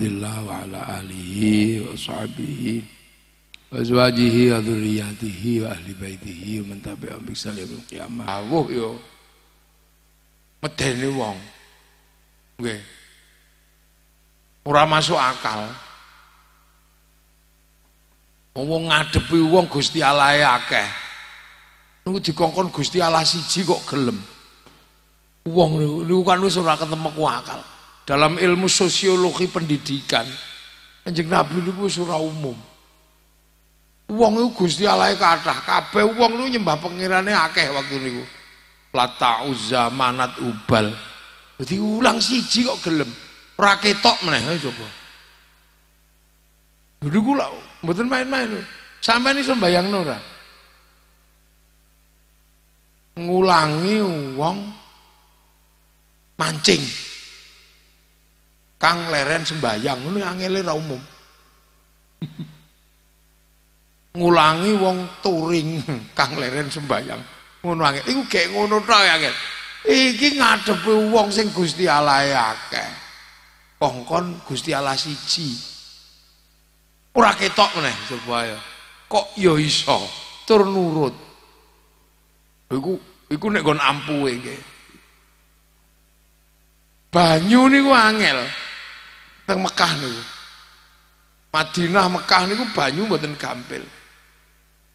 Abdullah wa ala alihi wa sahbihi wa azwajihi wa dzurriyyatihi wa ahli baitihi wa man tabi'ahum bi ihsan ila qiyamah. Awuh yo. Medeni wong. Nggih. Ora masuk akal. Wong ngadepi wong Gusti Allah e akeh. Niku dikongkon Gusti Allah siji kok gelem. Wong niku kan wis ora ketemu akal. Dalam ilmu sosiologi pendidikan, Kanjeng Nabi niku wis ora umum. Wong iku Gusti Allah kathah, kabeh uang niku nyembah pangerane akeh waktu niku. Lata Uzza Manat Ubal. Dadi ulang siji kok gelem. raketok ketok meneh eh, coba. Dulu kula mboten main-main. Sampeyan iso mbayangno nora Ngulangi uang mancing. kang leren sembayang ngono angele ra umum ngulangi wong turing kang leren sembayang ngono angel iku gek ngono ta angel iki ngadepi wong sing Gusti Allah akeh kongkon Gusti ala siji ora ketok meneh supaya kok ya iso tur nurut iku iku nek kon ampuhe nggih banyu niku angel teng Mekah nih, Madinah Mekah nih, niku banyu mboten kampil.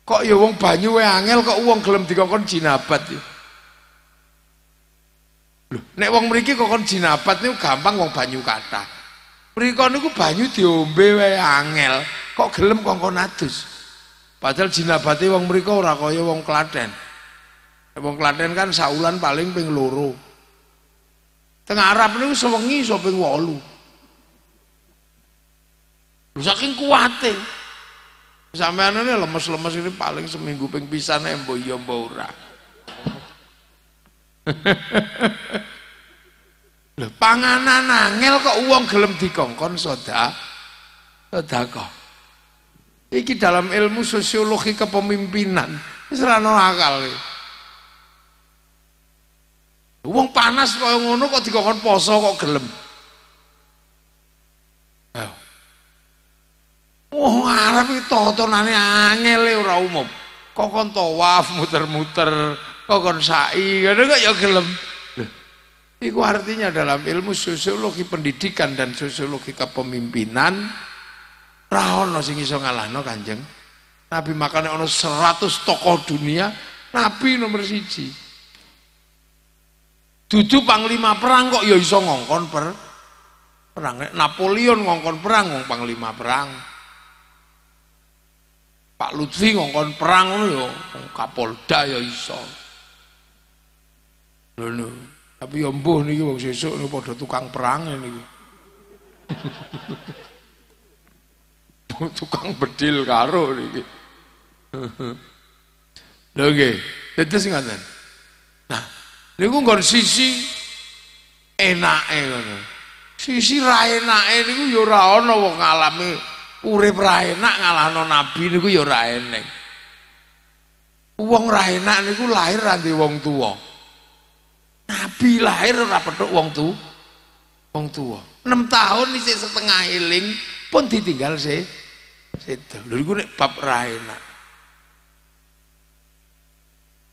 Kok ya wong banyu wae angel kok wong gelem dikongkon jinabat ya. Loh, nek wong kok kon jinabat niku gampang wong banyu Mereka Mriko niku banyu diombe wae angel, kok gelem kongkon adus. Padahal jinabate wong mriko ora kaya wong Klaten. Wong Klaten kan saulan paling ping loro. Teng Arab niku sewengi iso ping 8. Saking kuwate. Sampeyan ini lemes-lemes ini paling seminggu ping pisan embo ya mbok ora. Lho panganan angel kok uang gelem dikongkon soda kok Iki dalam ilmu sosiologi kepemimpinan serano ora akal. Uang e. panas kok ngono kok dikongkon poso kok gelem. Wah ngarep iki tatonane angel e, ora umum. Kok kon tawaf muter-muter, kok kon sa'i, ngono kok ya gelem. Itu artinya dalam ilmu sosiologi pendidikan dan sosiologi kepemimpinan rahono sing iso ngalahno Kanjeng. Nabi makanya ono 100 tokoh dunia, Nabi nomor siji. Dudu panglima perang kok ya iso ngongkon per perang. Napoleon ngongkon perang wong panglima perang. Pak Lutfi ngongkon perang lho, Kapolda ya iso. Lho lho, tapi ya mbuh niki wong sesuk niku padha tukang perang niki. tukang bedil karo niki. Lho nggih, dadi sing ngoten. Nah, niku nggon sisi enake ngono. Sisi ra enake niku ya ora ana wong ngalami urip ra enak ngalahno nabi niku ya ra enak wong ra enak niku lahir nanti wong tua, nabi lahir ora petuk wong tu wong tua, 6 tahun nih setengah eling pun ditinggal sih sedo lho niku nek bab ra enak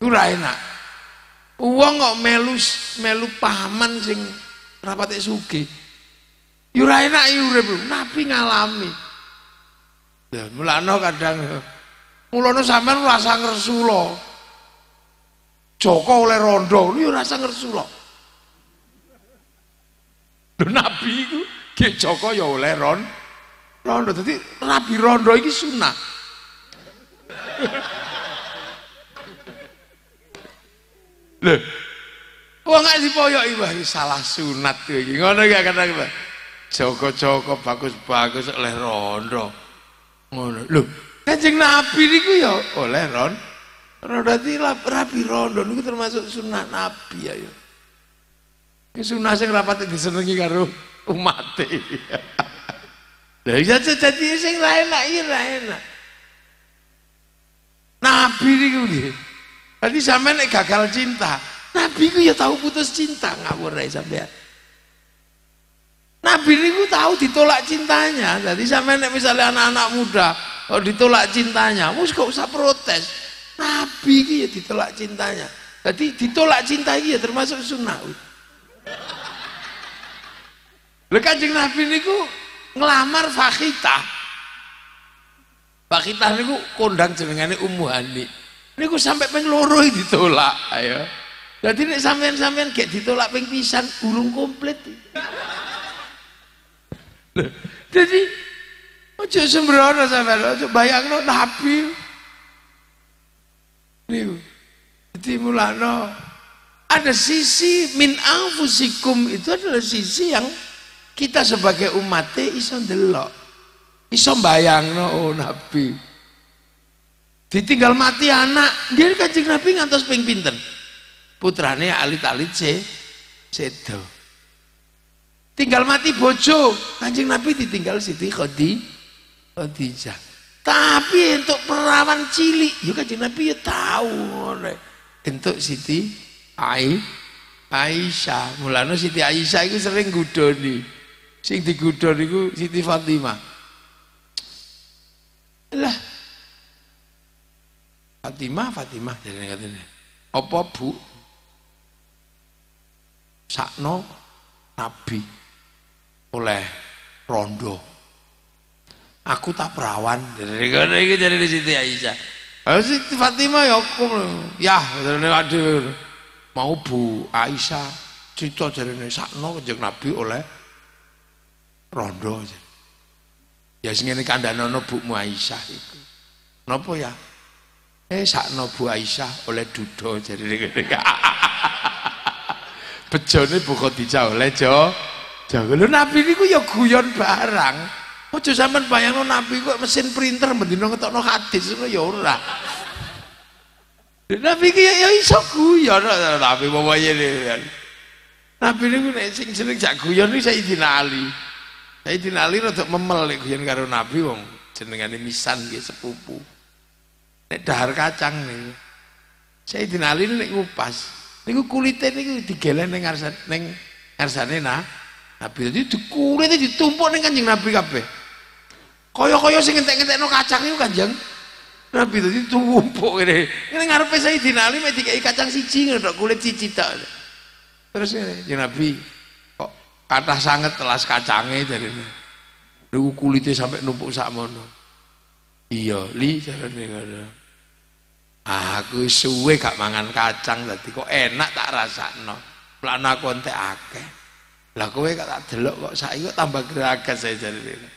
iku ra enak wong kok melu melu paman sing rapate sugih yo ya ra enak belum, ya nabi ngalami Ya, mulano kadang mulane sampean rasa ngersula. Joko oleh rondo, lu rasa ngersula. Lho nabi iku ge Joko ya oleh ron rondo. Dadi nabi rondo iki sunah. Lho. Wong gak poyo ibah salah sunat tuh Ngono ya kadang Joko-joko bagus-bagus oleh rondo ngono lho kanjeng nabi niku ya oleh ron Rodati rapi rondo niku termasuk sunnah nabi ya ya sunnah sing rapat disenengi karo umat lha iya jadi iya, iya, iya, sing ra enak iki ra enak. Nabi niku nggih. Dadi sampean nek gagal cinta, nabi ku ya tahu putus cinta ngawur ae sampean. Nabi ini gue tahu ditolak cintanya. Jadi sampai nek misalnya anak-anak muda kalau ditolak cintanya, mus gak usah protes. Nabi ini ya ditolak cintanya. Jadi ditolak cinta iki ya termasuk sunnah. Lha nabi Nabi gue ngelamar fakita, fakita ini gue kondang jenengane Ummu Hani. gue sampai pengeluruh ditolak, ayo. Ya. Jadi ini sampean-sampean kayak ditolak pengpisan ulung komplit. Jadi aja sembrono sampean, aja bayangno nabi. Niku. Dadi lo ada sisi min anfusikum itu adalah sisi yang kita sebagai umat iso ndelok. Iso bayangno oh nabi. Ditinggal mati anak, dia kanjeng Nabi ngantos ping pinten? Putrane alit-alit c sedo. Tinggal mati bojo. anjing Nabi ditinggal Siti Khadi, Khadijah. Tapi untuk perawan cilik, yuk ya anjing Nabi ya tahu. Untuk Siti Ai, Aisyah. Mulanya Siti Aisyah itu sering gudoni. Sing digudon itu Siti Fatimah. Lah. Fatimah, Fatimah. katanya jadi Apa bu? Sakno Nabi oleh rondo. Aku tak perawan. dari ngono iki jadi situ Aisyah. Ayo Siti Fatimah ya aku ya, ya jane aduh. Mau Bu Aisyah cerita jarene sakno Kanjeng Nabi oleh rondo. Ya sing Nono Bu Mu Aisyah itu. Napa ya? Eh sakno Bu Aisyah oleh dudo jadi ngene. Bejone Bu Khadijah oleh Jo. Jago lo nabi ku ya guyon barang. Ojo bayang lo nabi kok mesin printer ngetok no hadis lo ya ora. Nabi ki ya, ya iso guyon nabi bawa ngene. Ya. Nabi niku nek sing sering jak guyon niku saya Ali. Saya Ali untuk memel nek guyon karo nabi wong ini misan dia sepupu. Nek dahar kacang saya Sayyidina Ali nek ngupas niku kulite niku digelen ning ngarsan ning ngarsane nah. Nabi tadi dikuliti ditumpuk nih Kanjeng Nabi kape. koyo koyo sing entek no kacang itu Kanjeng. Nabi tadi ditumpuk ini, ini ngarpe saya Ali metikai dikai kacang siji ngono kulit siji tok. Terus ini ya Nabi kok kata sangat telas kacangnya dari Nunggu kulite sampai numpuk sakmono. Iya, li nih ah, ada, Aku suwe gak mangan kacang tadi kok enak tak rasa Lan aku entek akeh. Lah kowe gak delok kok saiki kok tambah geragas saya cari rene.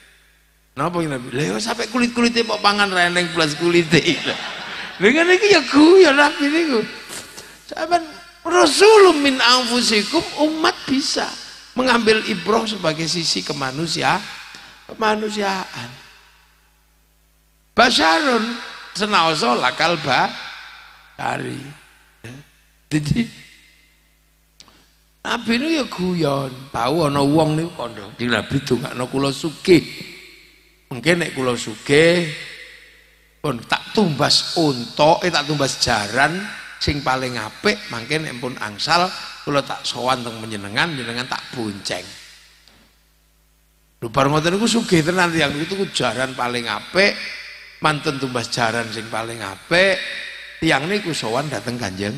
Napa iki Nabi? Lah sampe kulit kulitnya mau pangan reneng plus kulite. Lha ngene iki ya guyon Nabi niku. sahabat Rasulun min anfusikum umat bisa mengambil ibroh sebagai sisi kemanusia kemanusiaan. Basyarun senausola lakal ba kari. Jadi Nabi ini ya guyon, tahu ada uang ini kondok. Jadi Nabi itu ada kula suki. Mungkin ada kula suki. pun tak tumbas untuk, eh, tak tumbas jaran sing paling apik, mungkin nek pun angsal kula tak sowan teng menyenengan, menyenengan tak bunceng. Lupa bar ngoten suki itu nanti yang niku ku jaran paling apik, mantan tumbas jaran sing paling apik, ini niku sowan dateng ganjeng.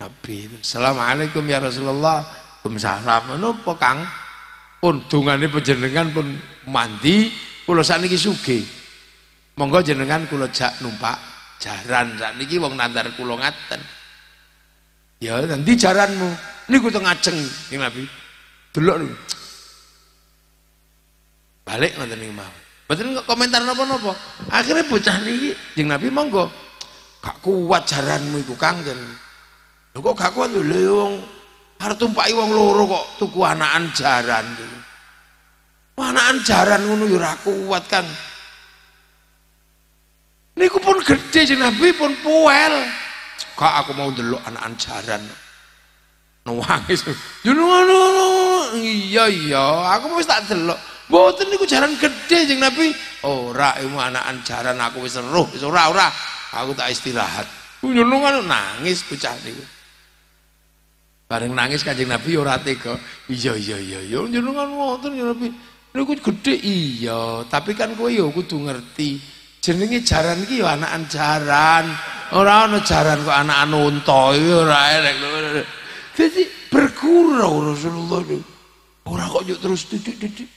Nabi Assalamualaikum ya Rasulullah. Waalaikumsalam. Napa Kang? Pun dungane panjenengan pun mandi kula sakniki sugih. Monggo jenengan kula jak numpak jaran sakniki wong nandar kula ngaten. Ya nanti jaranmu niku teng ajeng ning Nabi. Delok niku. Balik ngoten niku mawon. Mboten komentar napa-napa. Akhirnya bocah niki jeneng Nabi monggo. Gak kuat jaranmu iku Kang jeneng. Kok gak kuwi lho wong arep tumpaki wong loro kok tuku anakan jaran iki. Anakan jaran ngono ya ora kuat, kan. Niku pun gede jeneng Nabi pun puel. Kak aku mau delok anakan jaran. Nuwangis. Yo ya, ngono. Iya iya, aku wis tak delok. Mboten niku jaran gede jeneng Nabi. Ora ilmu anakan jaran aku wis seru, wis ora ora. Aku tak istirahat. Yo ya, nangis bocah niku. bareng nangis kanjeng Nabi ora tega. Iya iya iya ya njenengan ngoten ya Nabi. Niku gedhe iya, tapi kan kowe ya kudu ngerti. Jenenge jaran iki ya anakan jaran. Ora ana jaran kok anakan unta iki ora elek. Dadi bergura Rasulullah niku. Ora kok yo terus titik-titik.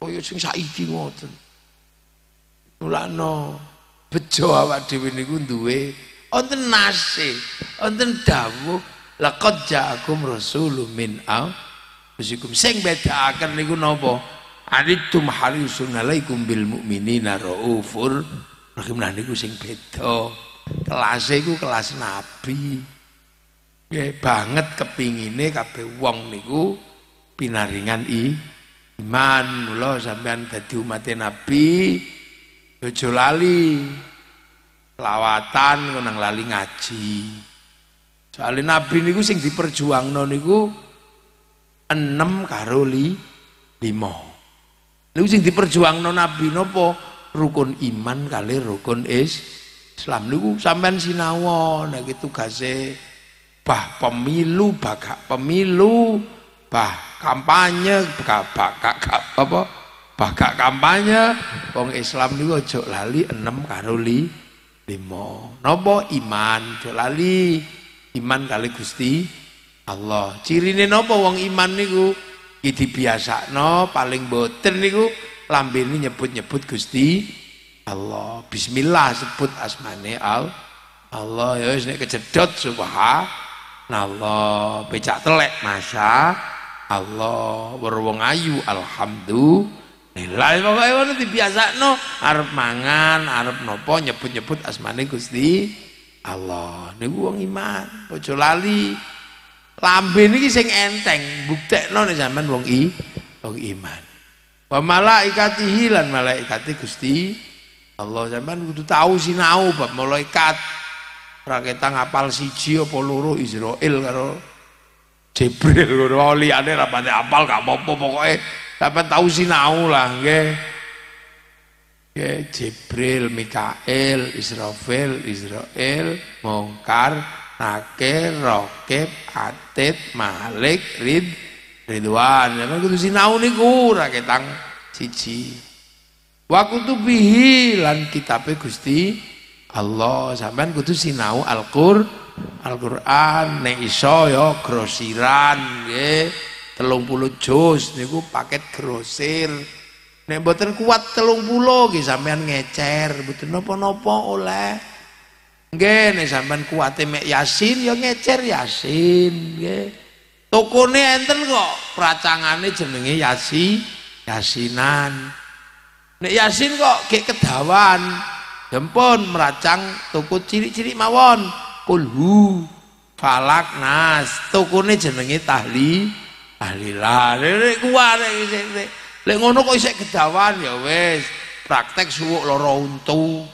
Kaya sing saiki ngoten. Mulane bejo awak dhewe niku duwe wonten nasih, wonten dawuh laqad ja'akum rasulu min seng beda, akan niku nopo anittum harisun alaikum bil mu'minina raufur rahim nah niku seng beda kelas iku kelas nabi nggih banget kepingine kabeh wong niku pinaringan i iman mula sampean dadi umat nabi aja lali lawatan nang lali ngaji soalnya nabi niku sing diperjuang diperjuangno niku enam karo 5. Niku sing diperjuang non nabi nopo Rukun iman kali rukun Islam niku sampean sinawon gitu kasih bah pemilu bagak pemilu bah kampanye bah kakak apa bagak kampanye wong Islam niku aja lali enam karo limo nopo iman aja lali Iman kali Gusti Allah. Cirine nopo wong iman niku? Iki no paling boten niku lambene nyebut-nyebut Gusti Allah. Bismillah sebut asmane al Allah ya wis kejedot kejedot subhanallah. Becak telek masa Allah. berwong ayu alhamdulillah. pokoknya pokoke biasa no arep mangan, arep nopo nyebut-nyebut asmane Gusti Allah niku wong iman aja lali lambe niki sing enteng buktekno nek sampean wong i wong iman wa malaikatihi lan malaikate Gusti Allah sampean kudu tahu sinau bab malaikat ora ketang apal siji apa loro Israil karo Jibril ada liyane ra apal gak apa-apa pokoke sampean tahu sinau lah nggih Ya, Jibril, Mikael, Israfil, Israel, Mungkar, Nakir, Rokib, Atid, Malik, Rid, Ridwan. Ya kan kudu sinau niku ora ketang Waktu Wa bihi lan kitabe Gusti Allah sampean kudu sinau Al-Qur Al-Qur'an nek iso ya grosiran nggih 30 juz niku paket grosir. Nek mboten kuat telung bulog, ki sampean ngecer, mboten napa-napa oleh. Nggih, nek sampean kuat mek Yasin ya ngecer Yasin, nggih. Tokone enten kok, pracangane jenenge Yasi, Yasinan. Nek Yasin kok gek kedawan. meracang toko ciri-ciri mawon. Kulhu falak nas. toko Tokone jenenge tahli tahlilan. Nek kuat nek Lek ngono kok isek gedawan ya wis, praktek suwuk lara untu.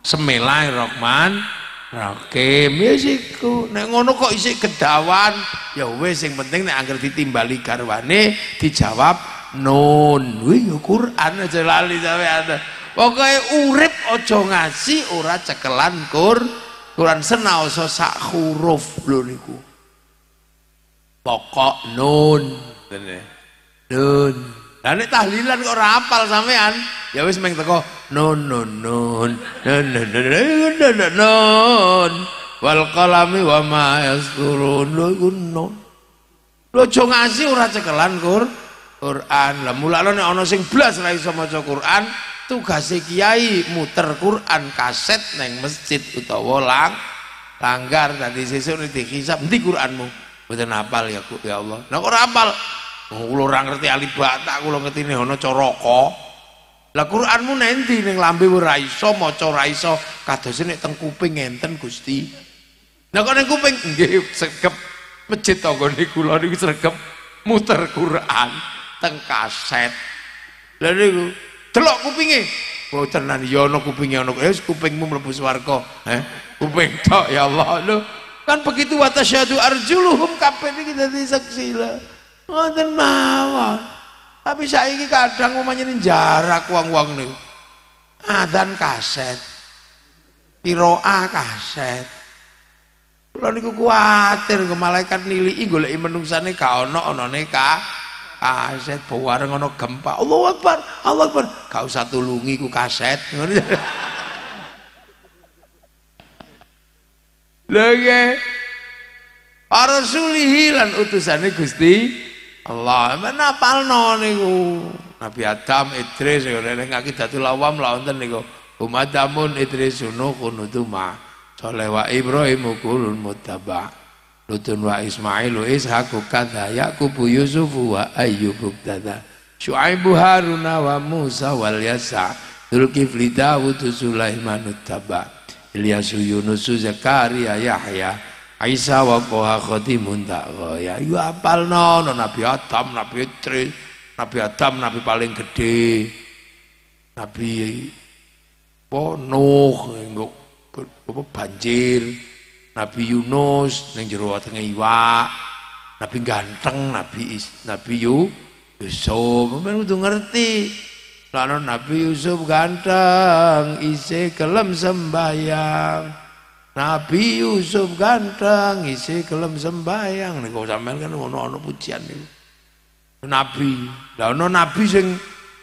Semelai Rahman Rahim. Ya siko, nek ngono kok isek gedawan, ya wis sing penting nek anggere ditimbali garwane dijawab nun. Wi ya Quran aja lali sampean. Pokoke urip aja ngasi ora cekelan kur. Quran senaoso sak huruf lho niku. Pokok nun. Nun. Lah nek tahlilan kok ora hafal sampean, ya wis meng teko nun nun nun nun nun nun wal qalami wa ma yasturun nun. Lo aja ngasi ora cekelan Qur. Quran. Lah mulane nek ana sing blas ra iso maca Quran, tugase kiai muter Quran kaset neng masjid utawa lang langgar tadi sesuk nek dihisab endi Quranmu? Mboten hafal ya ya Allah. Nek ora hafal Oh, kula ora ngerti alibata kula ngetine ana caraka lah Quranmu nendi ning lambe ora iso maca ora iso kadose nek teng kuping enten Gusti nek kok ning kuping nggih sregep masjid tanggane kula niku sregep muter Quran teng kaset lha niku delok kupinge bocenan ya ana kupinge ana eh, wis kupingmu mlebu swarga eh kuping tok ya Allah lho kan begitu wa tasyadu arjuluhum kabeh iki dadi saksi Wonten mawon. Tapi saiki kadang umpamane jarak wong-wong niku. Adzan kaset. Tiroa kaset. Kula niku kuwatir ke malaikat niliki goleki menungsane gak ana anane ka kaset bareng ana gempa. Allahu Akbar, Allahu Akbar. Gak usah tulungi ku kaset. Lha Rasulihi lan utusane Gusti Allah mana men apalno niku Nabi Adam Idris ya ning akidatul awam lak umat niku Umadamun Idrisunu kunutuma Soleh wa Ibrahim ukulun mutaba Lutun wa Ismailu Ishaku kata Yakubu Yusufu wa Ayyubu kata Shu'aibu Haruna wa Musa wal Yasa Dulkifli Dawud sulaiman taba Ilyasu Yunusu Zakaria Yahya Aisyah wa koha khotimun takoya Ya apal no, Nabi Adam, Nabi Idris Nabi Adam, Nabi paling gede Nabi Nuh, banjir Nabi Yunus, yang jeruwa tengah iwa Nabi ganteng, Nabi Is, Nabi Yu Yusuf, memang itu ngerti Nabi Yusuf ganteng, isi kelem sembahyang Nabi Yusuf ganteng isi kelem sembayang kau sambil kan ono-ono pujian nih. Nabi, dah ono nabi sing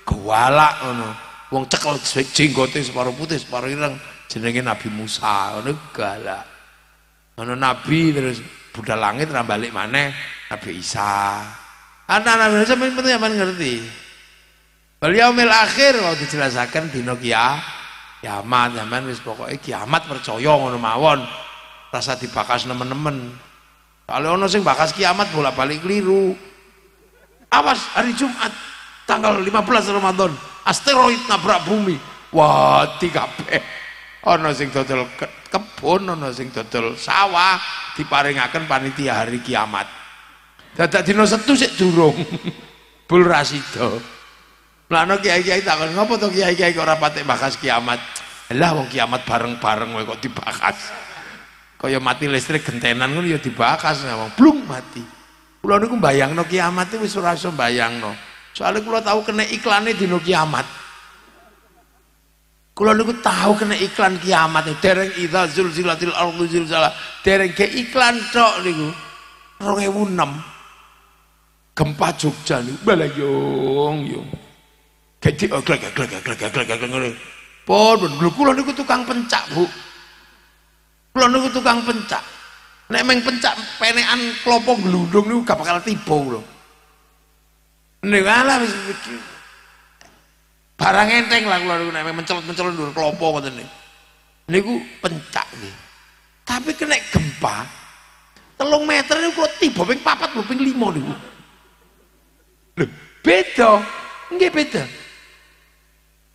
kuala ono, Wong cekel jenggote separuh putih separuh ireng jenenge Nabi Musa ngono galak. Ono nabi terus budal langit terang balik mana? Nabi Isa. Anak-anak Indonesia penting penting ngerti. Beliau mil akhir mau dijelasakan kiamat zaman wis pokoknya kiamat percaya ngono mawon rasa dibakas nemen-nemen kalau ono sing bakas kiamat bolak balik keliru awas hari Jumat tanggal 15 Ramadan asteroid nabrak bumi wah tiga p ono sing dodol ke kebun ono sing dodol sawah diparingaken panitia hari kiamat dadak dina setu sik durung bul rasido Plano kiai-kiai takon ngopo tuh kiai-kiai kok ora bahas kiamat. Lah wong kiamat bareng-bareng kowe kok dibahas. Kaya mati listrik gentenan ngono ya dibahas nah, wong blung mati. Kula niku mbayangno kiamat wis ora iso mbayangno. Soale kulo tau kena iklane dina kiamat. Kulo niku tau kena iklan kiamat dereng idza zulzilatil ardu zilzala. Dereng ke iklan tok niku 2006. Gempa Jogja niku balayong yo. Gede oh, glek glek glek glek glek ngene. Pun lho kula niku tukang pencak, Bu. Kula niku tukang pencak. Nek meng pencak penekan klopo glundung niku gak bakal tiba lho. Niku ala wis barang enteng lah kula niku nek mencelot-mencelot dhuwur klopo ngoten niku. Niku pencak nggih. Tapi kena gempa telung meter niku kula tiba ping papat lho ping 5 niku. beda. Nggih beda.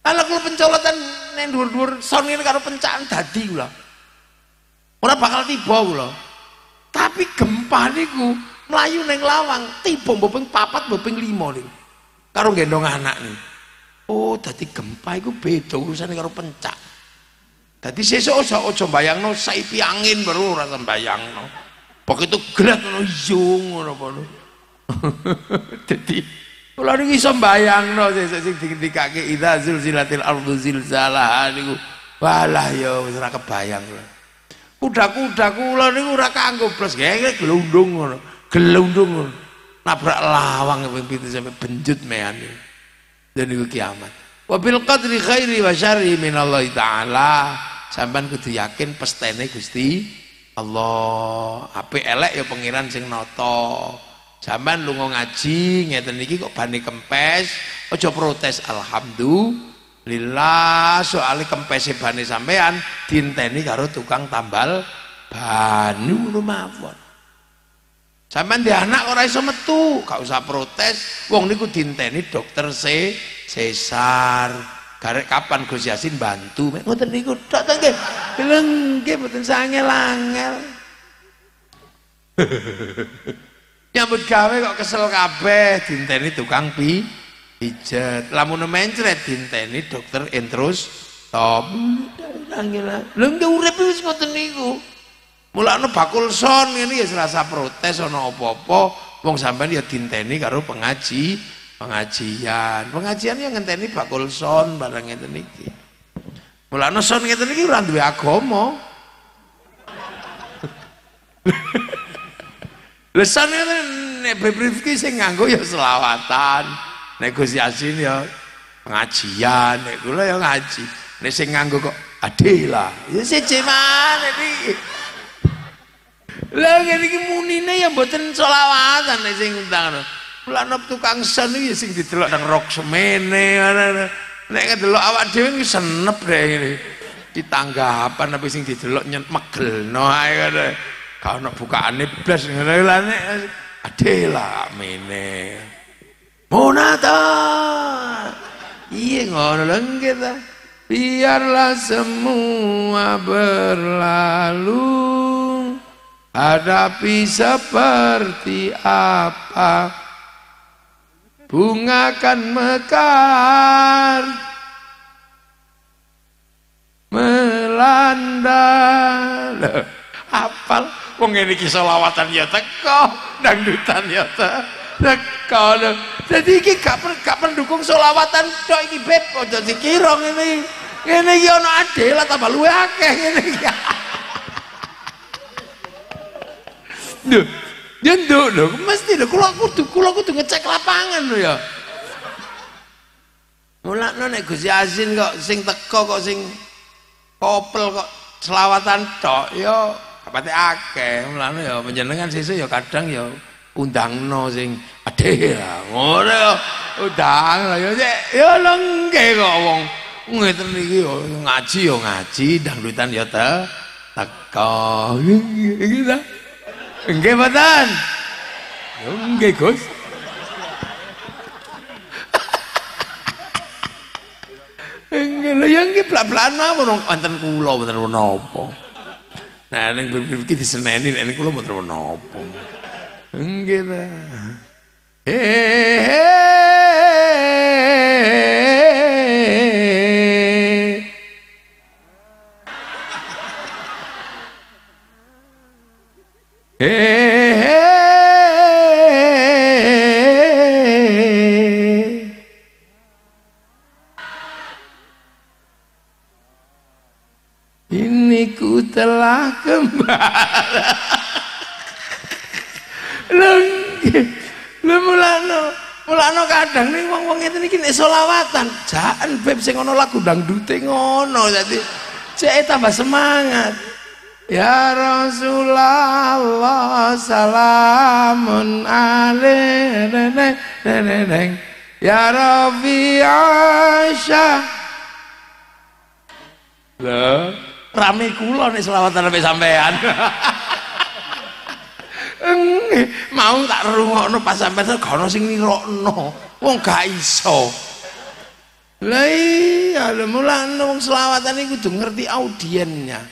Ala kula pencolotan neng dhuwur-dhuwur son ngene karo pencakan tadi gula, Ora bakal tiba gula. Tapi gempa niku melayu neng lawang tiba mboping papat mboping limo nih. Karo gendong anak nih. Oh, tadi gempa iku beda urusane karo pencak. so sesuk coba yang no, saipi angin baru bayang no, mbayangno. itu gerak ngono yung iya ngono. jadi. Kula niki iso mbayangno sesuk sing dikendikake idza zilzilatil ardu zilzalah niku. Walah ya wis ora kebayang kula. Kuda-kuda kula niku ora kanggo blas gek glundung ngono, glundung Nabrak lawang ping pitu sampe benjut mean. Dan niku kiamat. Wa bil qadri khairi wa syarri min Allah taala. Sampeyan kudu yakin pestene Gusti Allah. Apik elek ya pengiran sing nata. Sampean lu ngaji ngeten niki kok bani kempes, kok protes alhamdulillah soalnya kempese bani sampean dinteni karo tukang tambal banyu rumawon. Zaman di anak ora iso metu, gak usah protes, wong niku dinteni dokter se sesar. karek kapan Gus Yasin bantu? Ngoten niku tok nggih. bilang nggih mboten sangel-angel. nyambut gawe kok kesel kabeh dinteni tukang pi pijet lamun mencret dinteni dokter intrus top nangila lu nggak urep wis ngoten niku mulane bakul son ini ya serasa protes ana apa-apa wong sampean ya dinteni karo pengaji pengajian pengajian yang ngenteni bakul son barang ngeten iki mulane son ngeten iki ora duwe agama lesane nek Habib Rifki sing nganggo ya selawatan nek Gus ya pengajian nek kula ya ngaji nek sing nganggo kok adela ya siji maneh piye Lah ngene iki munine ya mboten selawatan nek sing ngundang. Lah tukang sen iki ya sing didelok nang rok semene Nek ngedelok awak dhewe iki senep rek ngene. Ditanggapan apa sing didelok nyen megelno ae kalau nak bukaan iblis ngene lane Adela, mene. Monata, Iya ngono lengke ta. Biarlah semua berlalu Hadapi seperti apa Bunga kan mekar Melanda Apal wong solawatan iki ya teko dangdutan ya teko jadi ini gak gak pendukung solawatan tok ini beb oh, jadi kirong ini ini yono ya adela adil tambah luwe ini ini ya Duh, dia dong lho, mesti lho kula kudu kula kudu ngecek lapangan lho ya. Mulakno nek Gus Yasin kok sing teko kok sing kopel kok selawatan tok ya Apate akeh mlane ya panjenengan sesuk ya kadang ya undangno sing adhe lah. Ngono ya undang lah ya ya lengke kok wong. Ngeten iki ya ngaji ya ngaji, dangdutan ya te teko. Iki ta. Nggih mboten. Ya nggih Gus. Nggih lho ya nggih blak-blak mawon wonten kula wonten menapa. Nah, ning kene iki diseneni nek kula mboten menapa. Nggih ta. Eh. semanatan jangan, beb sing ngono lagu dangdute ngono dadi cek tambah semangat ya Rasulullah salamun alaihi ya Rabbi Asya lho rame kula nek selawatan sampai sampean mau tak rungokno pas sampean gak ono sing nirokno wong gak iso Lai, ala mulan nong selawatan gue kudu ngerti audiennya.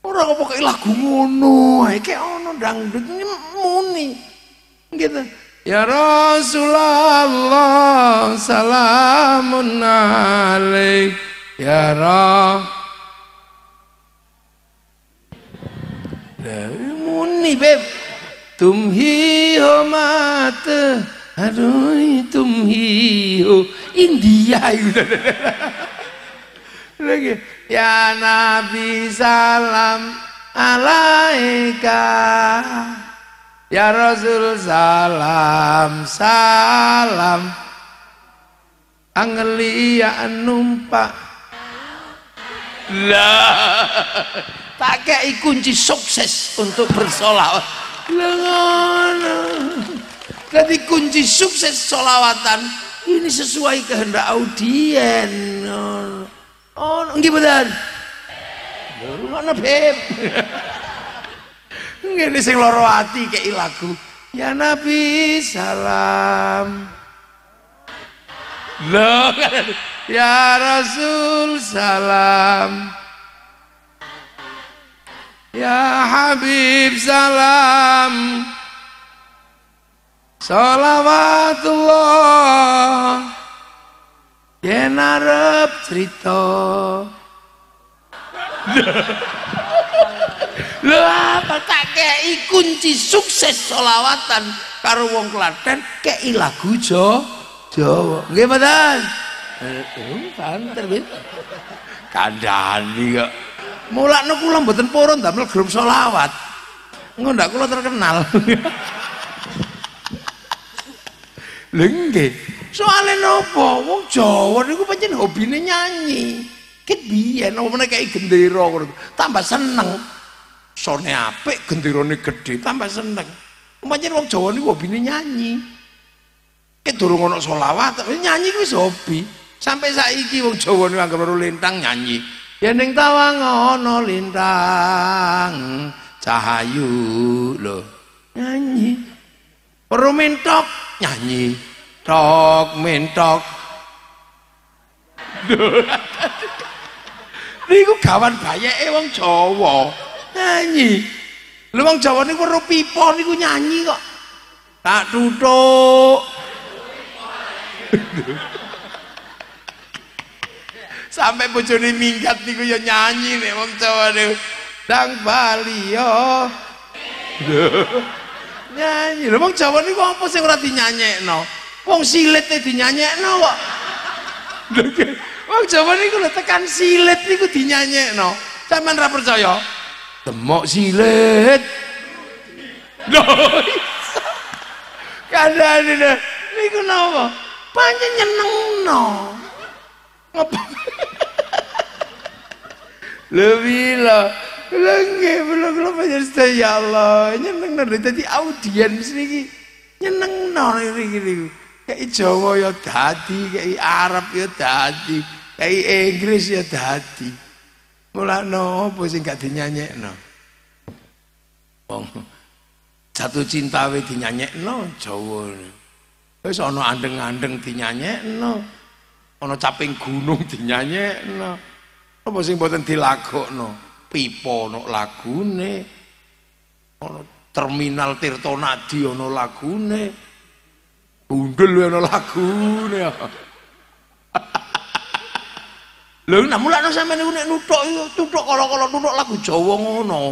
Orang apa kayak lagu ngono, kayak ono dangdut muni. Gitu. Ya Rasulullah salamun alaik ya Rasul, Lah muni beb tumhi hi ho mat aduh tum ho India lagi ya Nabi salam alaika ya Rasul salam salam angelia numpak lah tak kunci sukses untuk bersolawat lengan jadi kunci sukses solawatan ini sesuai kehendak audien. Oh, nggih mboten? Ngono, Beb. Ngene sing loro ati kei lagu. Ya Nabi salam. Kan ya Rasul salam. Ya Habib salam. Salawatullah Yen arep cerita Lha apa tak kei kunci sukses selawatan karo wong Klaten kek kei lagu Jawa. Nggih, Mas. Eh, santer eh, wis. Kandhani kok. Mulane kula mboten purun damel grup selawat. Engko ndak kula terkenal. Lha nggih. Soale nopo? Wong Jawa niku pancen hobine nyanyi. Ket biyen nopo kaya gendera Tambah seneng. Sone apik genderane gedhe, tambah seneng. Pancen wong Jawa niku hobine nyanyi. Ket durung ana selawat, nyanyi kuwi wis hobi. Sampai saiki wong Jawa niku anggere lintang nyanyi. Yen ning tawang ana lintang cahayu lho. Nyanyi. Perumintok nyanyi tok mentok niku gawan bayeke wong Jawa nyanyi lho wong Jawa niku ro pipa niku nyanyi kok tak tutuk sampai bojone minggat niku ya nyanyi nek wong Jawa niku dang bali yo nyanyi lho wong Jawa niku apa sing ora dinyanyekno wong silete dinyanyekno kok wong Jawa niku lho tekan silet niku dinyanyekno sampean ora percaya demok silet kandhane lho niku napa panjenengan nyenengno ngapa lho Lenge belum lo banyak setia ya Allah nyeneng nol tadi audiens lagi nyeneng nol ini gini Jawa ya tadi kayak Arab ya tadi kayak Inggris ya tadi Mula, no apa sih gak dinyanyi no satu cinta we dinyanyi Jawa wes ono andeng andeng dinyanyi no caping gunung dinyanyi apa sih buatan dilakukan pipa ana lagune ana terminal Tirtonadi ana lagune bundel ana lagune lho nah mulane sampeyan nek itu tuthuk kala-kala nuthuk lagu Jawa ngono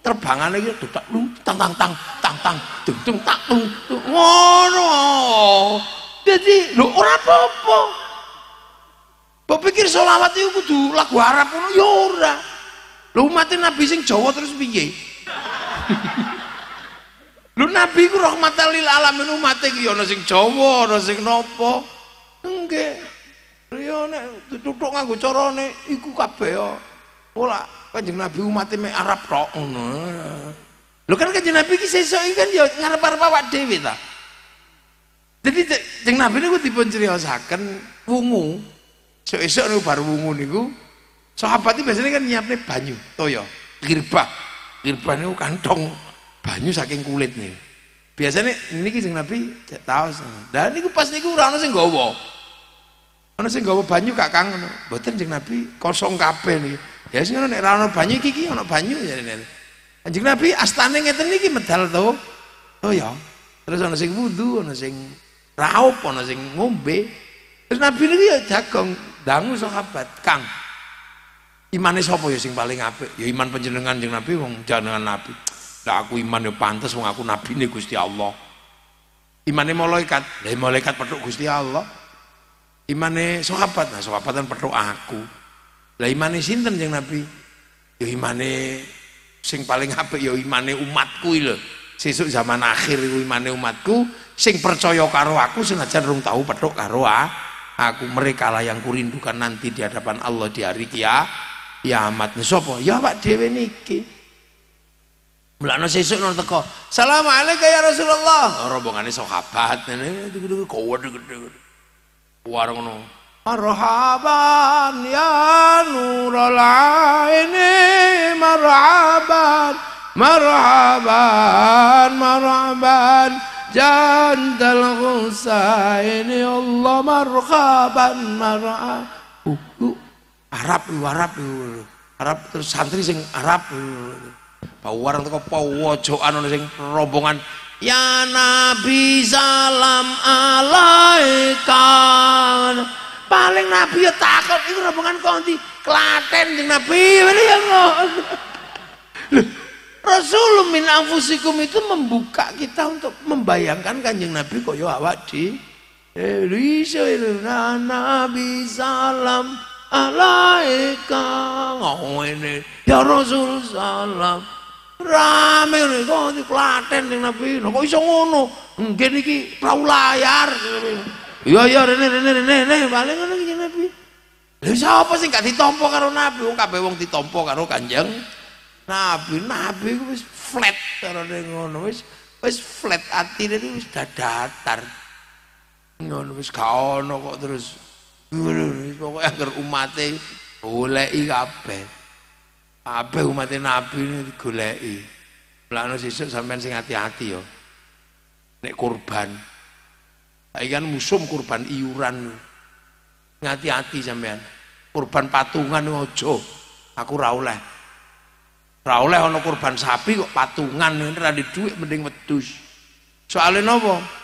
terbangane iki tak tang tang tang tang tang tung tung tak tung ngono dadi lho ora apa-apa Kok pikir selawat itu kudu lagu Arab ngono ya ora. Loh mati nabi sing Jawa terus piye? Loh nabi ku rahmatan lil alamin umat iki ana sing Jawa, ana sing nopo? Nggih. Yo nek dituthuk nganggo carane iku kabeh yo. Ora kanjeng nabi umat me Arab tok ngono. Lu kan kanjeng nabi ki sesuk kan ya ngarep-arep awak dhewe ta. Jadi jeng nabi niku dipun criyosaken wungu. Sesuk-esuk niku baru wungu niku. Sahabat itu biasanya kan nyiapnya banyu, toyo, oh, iya. girbah. Girbah itu kantong banyu saking kulit nih. Biasanya ini kisah Nabi tidak tahu. Dan ini pas niku ora ono sing gawa. Ono sing gawa banyu Kak Kang ngono. Mboten Nabi kosong kape nih Ya sih ono nek banyu kiki orang banyu ya. napi Nabi astane ngeten niki medal to. Oh ya. Terus ono sing wudu, ono sing raup, sing ngombe. Terus Nabi niki ya jagong dangu sahabat, Kang. Imane sapa ya sing paling apik? Ya iman panjenengan jeng Nabi wong jenengan Nabi. Lah aku iman ya pantes wong aku nabine Gusti Allah. Imane malaikat, lah malaikat petuk Gusti Allah. Imane sahabat, nah sahabat kan petuk aku. Lah imane sinten jeng Nabi? Ya imane sing paling apik ya imane umatku lho. Sesuk zaman akhir iku imane umatku sing percaya karo aku senajan rung tahu petuk karo aku mereka lah yang kurindukan nanti di hadapan Allah di hari kiamat Ya amat sapa? Ya awak dhewe niki. Mulane sesuk nang teko. Assalamualaikum ya Rasulullah. Oh, rombongane sahabat ngene kowe Warung ngono. Marhaban ya nurul aini marhaban marhaban marhaban Jandal husaini Allah marhaban marhaban Uh, uh. Arab lu Arab lu Arab terus santri sing Arab lu tuh teko pawojokan ana sing rombongan Ya Nabi salam alaika paling Nabi ya takut itu rombongan konti Klaten jeng Nabi ini ya Rasul min anfusikum itu membuka kita untuk membayangkan kanjeng Nabi kok yo awak di eh, ya Nabi salam alaika ngene ya rasul salam rame niku di klaten ning nabi kok iso ngono nggih niki prau layar iya iya rene rene rene rene bali ngono iki nabi lha sapa sing gak ditampa karo nabi wong kabeh wong ditampa karo kanjeng nabi nabi ku wis flat karo ngono wis wis flat atine wis dadatar ngono wis gak ono kok terus pokoke anger umate goleki kabeh. Kabeh umate Nabi digoleki. Mulane sesuk sampean sing ati-ati ya. Nek kurban. Saiki musim kurban iuran. Ngati-ati sampean. Kurban patungan ojo. Aku ra oleh. Ra oleh ana kurban sapi kok patungan ini ra duit mending wedhus. Soale napa?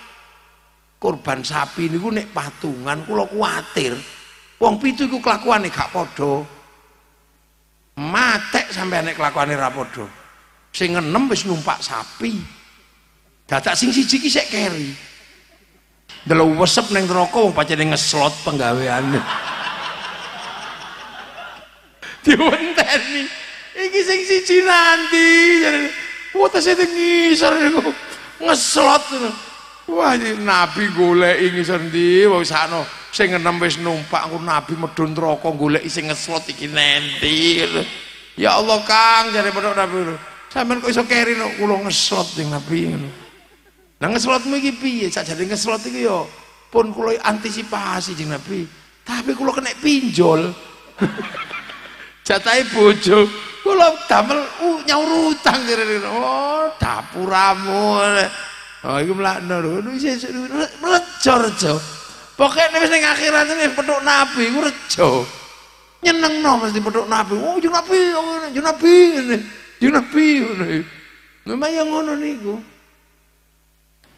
korban sapi ini gue nek patungan gue lo khawatir uang pitu kelakuan nih gak podo matek sampai nek kelakuan nih rapodo, sing enam bis numpak sapi data sing siji ki sik keri delok wesep neng neraka wong pacene ngeslot penggaweane nih ini sing si siji nanti wetese ngisor gue ngeslot tuh. Wah, nabi golek ing sendi wong sakno sing enem wis numpak ku nabi medun neraka golek sing ngeslot iki nendi. Ya Allah Kang, jare pondok nabi. Sampeyan kok iso keri no kula ngeslot sing nabi ngono. Nah ngeslotmu iki piye? Sakjane ngeslot iki yo pun kula antisipasi jeneng nabi. Tapi kula kena pinjol. Jatahe bojo, kula damel uh, nyaur utang jare. Oh, dapuramu. Ne. Oh iku mlakno ngono sesuk rejo rejo. Pokoke wis ning akhirat ini petuk nabi iku rejo. no mesti petuk nabi. Oh yo nabi, yo nabi ngene. Yo nabi ngene. Memang yang ngono niku.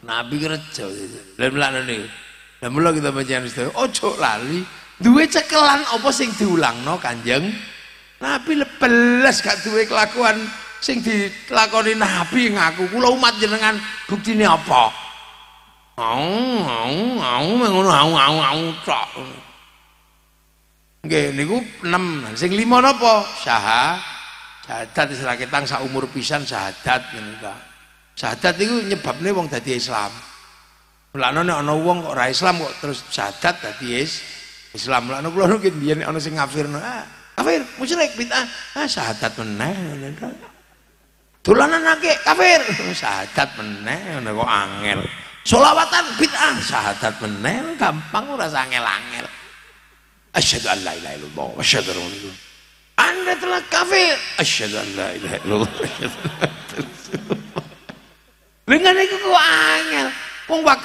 Nabi rejo. dan mlakno niku. Lah mula kita bacaan sedaya ojo lali dua cekelan apa sing no Kanjeng Nabi lebeles gak duwe kelakuan sing dilakoni nabi ngaku kula umat jenengan buktine apa au au au ngono au au au tok nggih niku 6 sing 5 napa syaha syahadat istilah ketang sak umur pisan syahadat ta syahadat iku nyebabne wong dadi Islam Mulane nek ana wong kok ora Islam kok terus syahadat dadi is Islam. Mulane kula niku biyen ana sing ngafirno, ah, kafir, musyrik, bid'ah, ah syahadat meneh. ngene ta Tulanan nake kafir sahatat meneh ngono kok angel solawatan bid'ah sahadat meneh gampang ora angel-angel asyhadu an la ilaha illallah wa asyhadu anna anda telah kafir asyhadu an la ilaha illallah dengan itu kok angel wong wa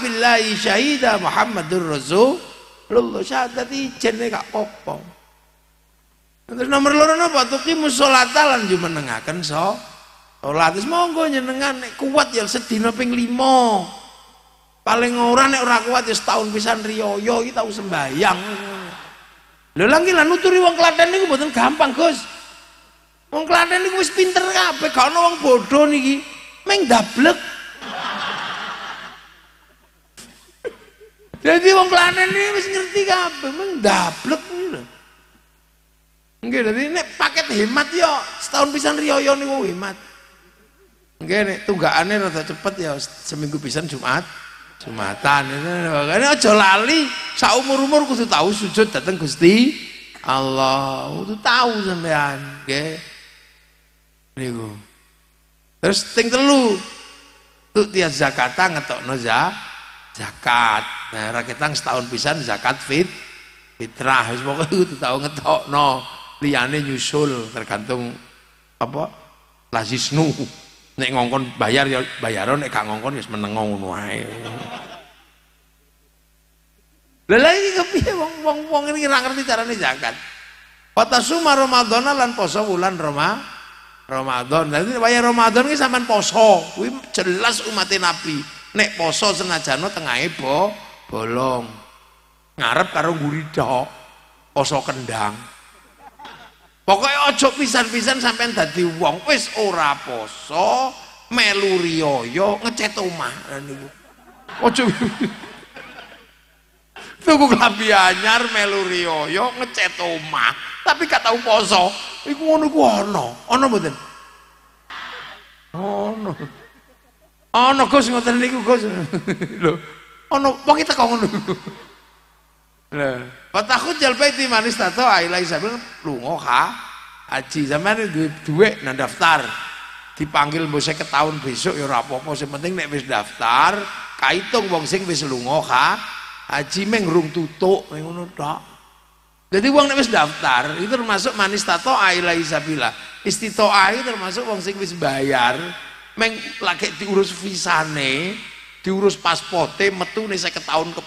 billahi syahida muhammadur rasulullah syahadat ijen gak apa Terus nomor loro napa tuki musolatalan lan jumenengaken so Salat oh, wis monggo jenengan nek kuat ya sedina ping 5. Paling ora nek ora kuat ya setahun pisan riyoyo iki tau sembayang. Lha lha lan nuturi wong Klaten niku mboten gampang, Gus. Wong Klaten niku wis pinter kabeh, gak ana wong bodho niki. Meng dablek. Jadi wong Klaten ini wis ngerti kabeh, meng dablek iki Jadi Nggih, dadi nek paket hemat yo ya, setahun pisan riyoyo niku hemat. Gini, tunggaannya rada cepet ya seminggu pisan Jumat. Jumatan. Ini aja lali. sa umur umur kudu tahu sujud datang Gusti Allah. Kudu tahu sampean. Nggih. Niku. Terus ting telu. tuh tiap zakat ngetok noja zakat. Nah, rakyat ketang setahun pisan zakat fit fitrah wis pokoke kudu ngetok no Liyane nyusul tergantung apa lazisnu nek ngongkon bayar ya dong. nek gak ngongkon ya menengo ngono ae lha iki kepiye wong wong wong ini ora ngerti carane zakat Suma Ramadan lan poso wulan Roma Ramadan. Dadi bayar Ramadan ini sampean poso, kuwi jelas umat Nabi. Nek poso senajan tengah bo bolong. Ngarep karo nguri Poso kendang. Pokoknya ojo pisan-pisan sampean dadi wong wis ora poso, melu riyo ngecet omah niku. Ojo. Tuku klambi anyar melu riyo ngecet omah, tapi gak tau poso. Iku ngono ku ana. Ana mboten? Ana. Ana Gus ngoten niku Gus. Lho, ana wong iki teko ngono. Lho, jalpa itu manis tato, tato, Aila isabil lunga aji zaman itu duwe dua nang daftar. Dipanggil bosnya ke tahun besok ya rapopo, apa sing penting nek wis daftar, kaitung wong sing wis lunga ka haji meng rung tutuk ngono tok. Jadi wong nek wis daftar, itu termasuk manis tato aila isabila. Istitoa itu termasuk wong sing wis bayar, meng lagi diurus visane, diurus nih saya ke tahun ke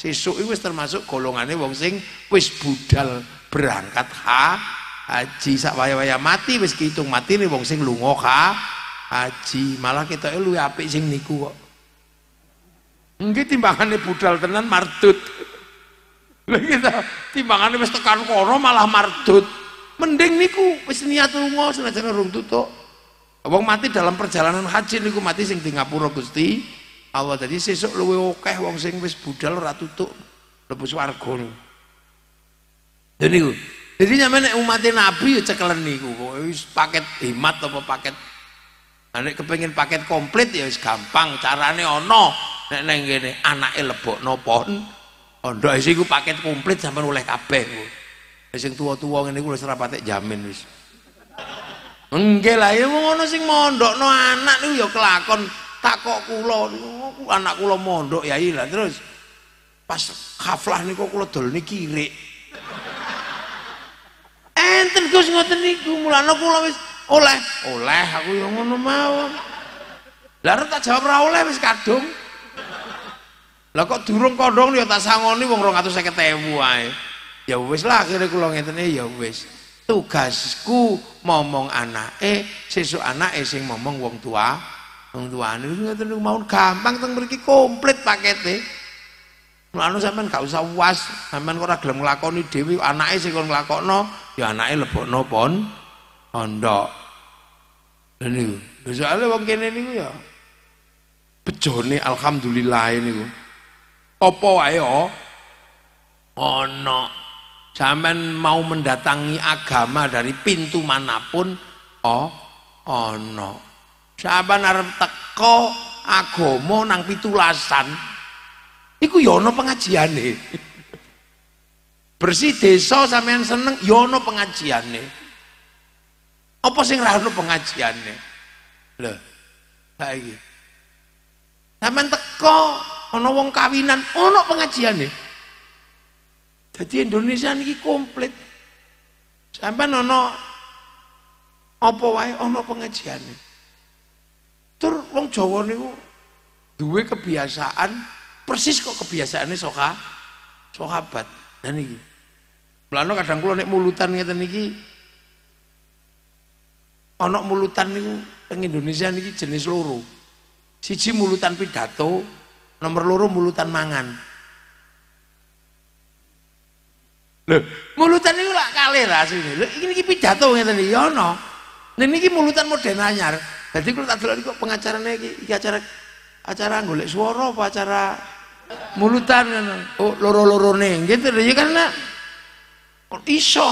Sesuk itu termasuk golongannya wong sing wis budal berangkat ha haji sak waya-waya mati wis kitung mati nih wong sing lunga ha haji malah kita lu apik sing niku kok nggih timbangannya budal tenan martut, lha kita timbangannya wis tekan kono malah martut, mending niku wis niat lunga senajan urung tutuk wong mati dalam perjalanan haji niku mati sing di Ngapura Gusti Allah tadi sesuk luwe akeh wong sing wis budal ora tutuk mlebu swarga niku. Lha niku. Dadi nyamane umat Nabi yo ya cekelen niku kok wis paket hemat apa paket Nek kepengin paket komplit ya wis gampang carane ana nek nang kene anake lebokno pon ondoke sik iku paket komplit sampean oleh kabeh ku. Sing tua-tua ngene iku wis ora patek jamin wis. Enggak lah ya ngono sing no anak lu ya kelakon tak kok kula niku anak kula mondok yai lah terus pas kaflah niku kula dol niki kirik enten Gus ngoten niku mulane kula wis oleh oleh aku yo ngono mawon lha tak jawab ora oleh wis kadung lah kok durung kondong ya tak sangoni wong 250000 ae ya wis lah akhire kula ngetene ya wis tugasku momong anake sesuk anake sing momong wong tua Wong tuane wis ngoten niku mau gampang teng mriki komplit pakete. Mulane sampean gak usah was, sampean ora gelem nglakoni dhewe, anake sing kon nglakokno, ya anake lebokno pon pondok. Lha niku, soalé wong kene niku ya bejone alhamdulillah niku. Apa wae ya ana sampean mau mendatangi agama dari pintu manapun oh ana. Oh, no. Sampeyan arep teko agama nang pitulasan. Iku ya ana pengajiane. Bersih desa sampean seneng ya ana pengajiane. Apa sing ra ana pengajiane? Lho. Saiki. Sampeyan teko ana wong kawinan ono pengajiane. Jadi Indonesia ini komplit. Sampai ono, apa wae ono pengajiane. Tur wong Jawa niku duwe kebiasaan persis kok kebiasaannya soka sahabat. dan iki. Mulane kadang kula nek mulutan ngeten iki ana mulutan niku teng Indonesia niki jenis loro. Siji mulutan pidato, nomor loro mulutan mangan. Loh, mulutan niku lak kalih sini. Lho iki niki pidato ngeten iki ya ana. Niki mulutan modern anyar. Jadi kalau tak dulu kok pengacaranya iki, iki acara acara golek suara apa acara mulutan oh, loro loro nih gitu deh ya karena iso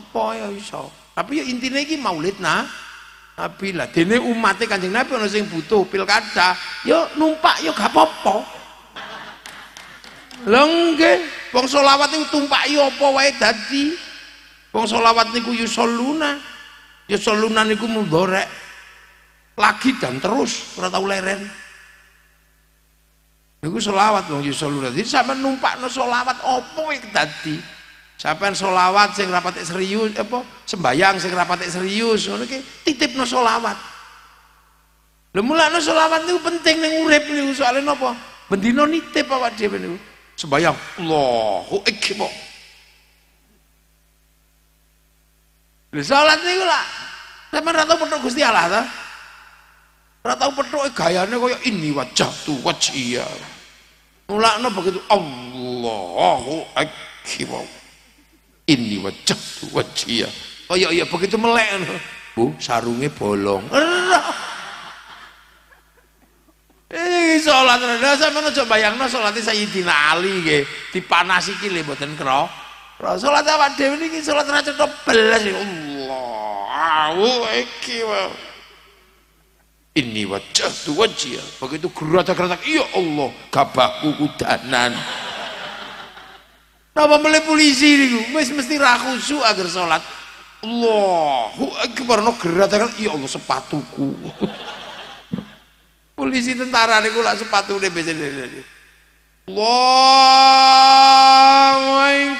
apa ya iso tapi ya intinya ini maulid nah tapi lah dene umatnya kanjeng nabi orang sing butuh pilkada yo numpak yo gak apa popo lengge wong solawat itu tumpak yo apa wae dadi wong solawat niku yusoluna luna niku mudorek lagi dan terus ora tau leren niku selawat wong Yusuf dadi sampean numpakno selawat opo iki dadi sampean selawat sing rapat serius apa sembayang sing rapat serius ngono iki titipno selawat lho mulane selawat niku penting ning urip niku soalnya napa bendino nitip awak dhewe niku sembayang Allahu akbar Lha salat niku lah sampean ra tau Gusti Allah ta Ora tau petuke eh, gayane kaya ini wajah tu wajia. Mulakno begitu Allahu akbar. Ini wajah tu wajia. Kaya oh, ya iya, begitu melek Bu, sarunge bolong. Ini salat rada sampeyan aja bayangno saya Sayyidina Ali nggih. Dipanasi iki buatin kro kro. sholat apa dewi niki salat rada cetha belas. Ya. Allahu akbar. Ini wajah tu wajah. Begitu geratak-geratak, iya Allah, kabahku kudanan. Napa mulai polisi ini mesti rakusu agar sholat, Allahu akbar no geratak, iya Allah sepatuku. polisi tentara sepatu lak sepatune Allah Allahu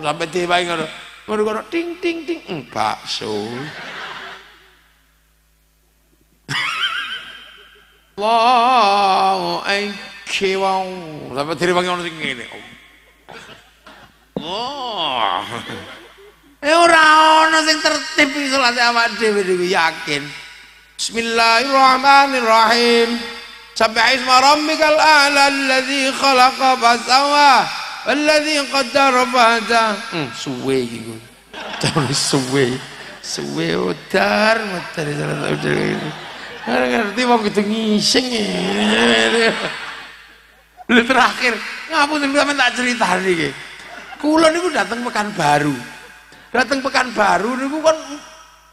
akbar. Sampai tiba tiba ting ting ting hmm, bakso. الله أكبر sampai tiri pagi orang segini Allah ya ora ono sing tertib salat awak dhewe dhewe yakin Bismillahirrahmanirrahim Sabbih isma rabbikal a'la alladzi khalaqa fasawa walladzi qaddara fahada suwe iki ku suwe suwe udar meter salat dhewe Ora ngerti wong kudu ngising. Eh. Lha terakhir, ngapunten sampean tak critani iki. Eh. Kula niku dateng Pekanbaru. Dateng Pekanbaru niku kan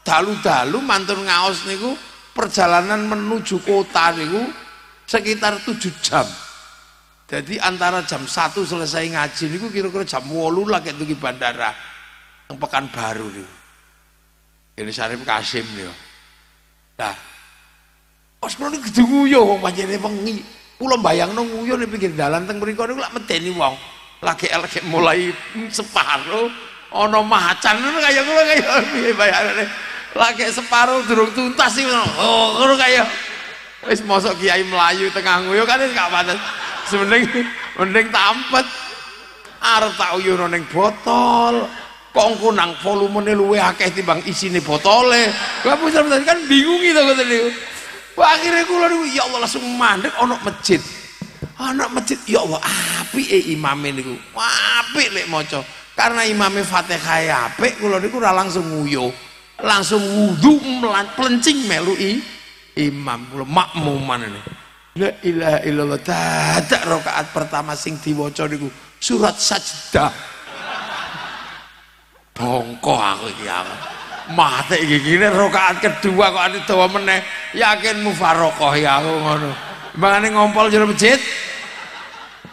dalu-dalu mantun ngaos niku perjalanan menuju kota niku sekitar 7 jam. Jadi antara jam 1 selesai ngaji niku kira-kira jam 8 lah kayak tuki bandara yang Pekanbaru niku. Ini Syarif Kasim niku. Nah, Pas kula niku kudu nguyuh wong panjene wengi. Kula mbayangno nguyuh ning pinggir dalan teng mriku niku lak medeni wong. Lagi elek mulai separo ana macan ngono kaya kula kaya piye laki Lagi separo durung tuntas iki oh ngono kaya wis mosok kiai mlayu tengah nguyuh kan gak pantes. Semening mending tampet. Arep tak uyuhno ning botol. kongko nang volumene luwe akeh timbang isine botole. Lah kan bingung gitu ngoten akhirnya kula niku ya Allah langsung mandek ana masjid ana masjid ya Allah apike eh, imame niku apik lek maca karena imame Fatihah ya apik kula niku ora langsung nguyuh langsung wudu melan pelencing melu i, imam kula makmuman ini la ilaha illallah dadak rakaat pertama sing diwaca niku surat sajdah bongko aku iki ya Allah. Mati gigi kene rokaat kedua kok ada tua meneh yakin mufarokoh ya aku ngono bangane ngompol jero masjid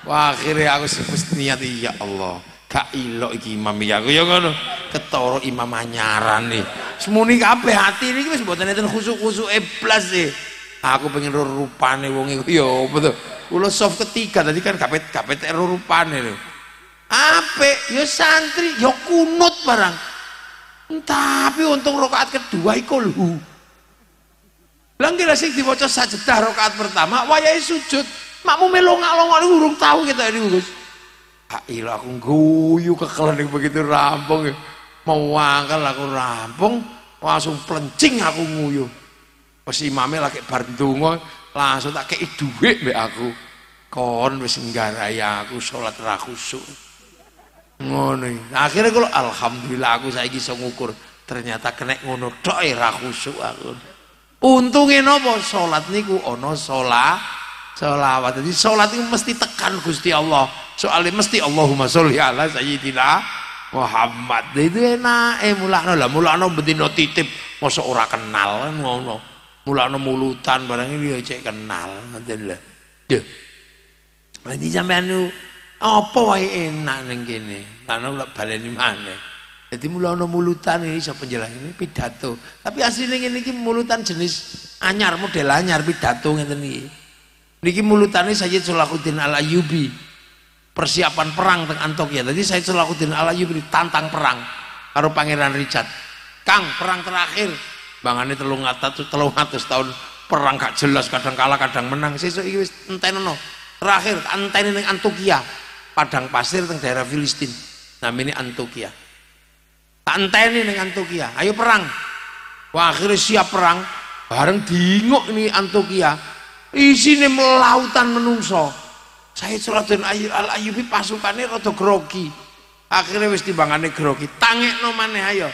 wah aku wis niat ya Allah gak ilok iki imam ya aku ya ngono ketoro imam anyaran nih semuni kape hati niki wis sebutan itu khusu khusu eplas e aku pengen rupane wong iku ya betul soft ketiga tadi kan kapet kapet rupane lho ape yo santri yo kunut barang tapi untung rokaat kedua ikolhu. Lah kira sing diwaca sajedah rokaat pertama wayai sujud. Makmu melongak-longok niku urung tahu kita ini. Gus. Ha aku guyu kekelen begitu rampung. Mau angkel aku rampung, langsung pelencing aku nguyu. Wis imame lagi bar langsung tak kei be aku. Kon wis nggarai aku sholat ra ngono akhirnya kalau alhamdulillah aku saya bisa ngukur ternyata kena ngono tok eh, ra khusyuk aku untunge napa salat niku ana salat selawat jadi salat niku mesti tekan Gusti Allah soalnya mesti Allahumma sholli ala sayyidina Muhammad itu enak eh mulakno lah mulakno bendino titip masa ora kenal kan ngono mulakno mulutan barang ini cek kenal ngoten lho Duh. Jadi sampean apa wae enak ning kene. Ana lek baleni maneh. Jadi mulo ana mulutan ini iso penjelas ini pidato. Tapi asline ngene iki mulutan jenis anyar model anyar pidato ngeten iki. Niki mulutane Sayyid Sulakuddin Al Ayyubi. Persiapan perang teng Antokya Tadi Sayyid Sulakuddin Al Ayyubi tantang perang karo Pangeran Richard. Kang, perang terakhir. Bangane 300 300 tahun perang gak jelas kadang kalah kadang menang. Sesuk iki wis entenono. Terakhir enteni ning Antokia padang pasir teng daerah Filistin namanya Antokia tanteni dengan Antokia ayo perang wah akhirnya siap perang bareng dingok ini Antokia isine melautan menungso saya suratin ayub, al ayubi pasukannya rada grogi akhirnya wis timbangane grogi tangek no mana ayo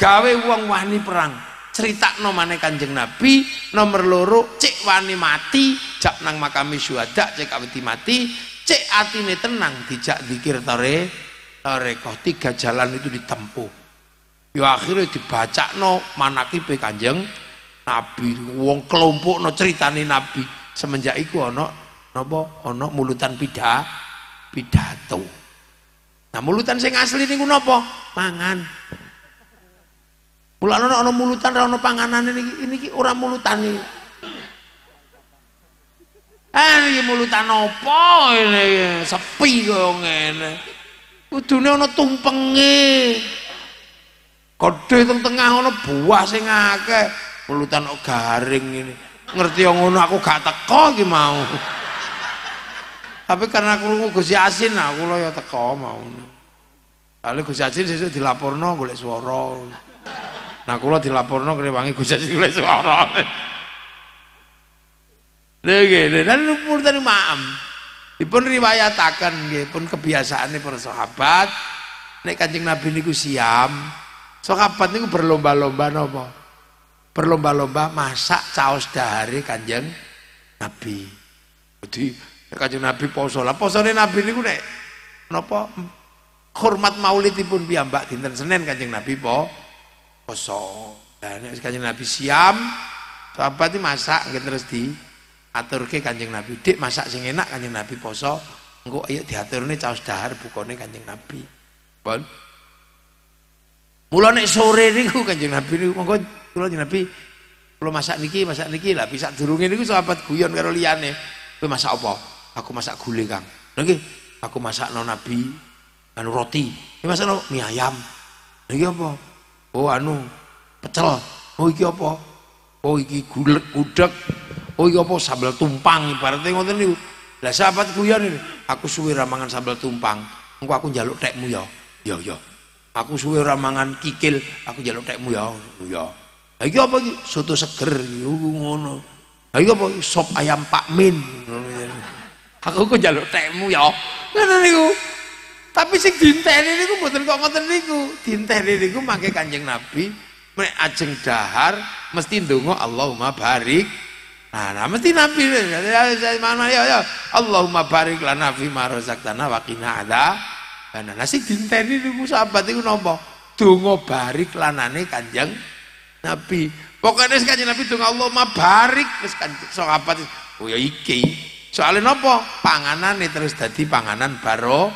gawe uang wani perang cerita no mana kanjeng nabi nomor loro cek wani mati jak nang makami syuhada cek aweti mati Cek ini tenang dijak zikir tare tarekoh tiga jalan itu ditempuh. Ya akhirnya dibaca no manakipe kanjeng Nabi wong kelompok no ceritani Nabi semenjak itu ono nopo ono mulutan pidah pidato. Nah mulutan sing asli niku nopo pangan. Mulane ono mulutan ora ono panganan ini ini orang mulutan iki. Eh mulutan opo ini sepi kok ngene. Kudune ana tumpenge. Kodhe teng tengah ana buah sing akeh, mulutan kok garing ini. Ngerti yang ngono aku gak teko iki mau. Tapi karena aku lungo Gus Yasin aku lho ya teko mau. Lalu Gus Yasin sesuk dilaporno golek swara. Nah kula dilaporno krewangi Gus Yasin golek swara. tuh -tuh dan lan dari maam dipun riwayataken nggih pun kebiasaane para sahabat nek Kanjeng Nabi niku siam sahabat niku berlomba-lomba napa berlomba-lomba masak caos dahare Kanjeng Nabi jadi Kanjeng Nabi poso lah posone Nabi niku nek napa hormat Maulid maulidipun piyambak dinten Senin Kanjeng Nabi po poso nek Kanjeng Nabi siam sahabat ini masak nggih terus di aturke Kanjeng Nabi. Dik masak sing enak Kanjeng Nabi poso, engko ayo iya diaturne caos dahar bukone Kanjeng Nabi. bon Mula nek sore niku Kanjeng Nabi niku monggo kula Kanjeng Nabi kula masak niki, masak niki lah bisa durunge niku sahabat guyon karo liyane. Kowe masak apa? Aku masak gulai, Kang. Niki aku masak no Nabi anu roti. Ini masak no mie ayam. Niki apa? Oh anu pecel. Oh iki apa? Oh iki gulek gudeg Oh iya apa sambal tumpang ibaratnya ngoten niku. Lah sahabat guyon ya ini, aku suwe ra mangan sambal tumpang. Engko aku njaluk tekmu ya. Ya ya. Aku suwe ra mangan kikil, aku njaluk tekmu ya. Ya. Lah iki iya, apa iki? Soto seger iya, ngono. Lah iki iya, apa sop ayam Pak Min. Aku kok njaluk tekmu ya. Ngono niku. Tapi sing dinteni niku mboten kok ngoten niku. Dinteni niku mangke Kanjeng Nabi nek ajeng dahar mesti ndonga Allahumma barik Nah, nah mesti Nabi mana ya ya Allahumma barik lana fi ma razaqtana wa ada. Nah, nasib dinteni niku sahabat iku nopo, Tunggu barik lanane Kanjeng Nabi. Pokoknya sekarang nabi Nabi Allah Allahumma barik so sahabat. Oh ya iki. Soalnya panganan Panganane terus jadi panganan baro